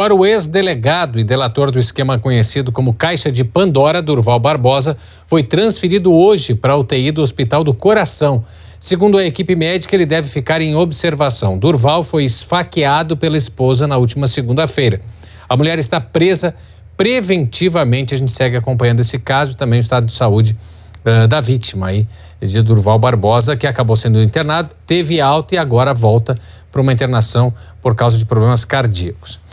Para o ex-delegado e delator do esquema conhecido como Caixa de Pandora, Durval Barbosa, foi transferido hoje para a UTI do Hospital do Coração. Segundo a equipe médica, ele deve ficar em observação. Durval foi esfaqueado pela esposa na última segunda-feira. A mulher está presa preventivamente. A gente segue acompanhando esse caso, também o estado de saúde uh, da vítima, aí, de Durval Barbosa, que acabou sendo internado, teve alta e agora volta para uma internação por causa de problemas cardíacos.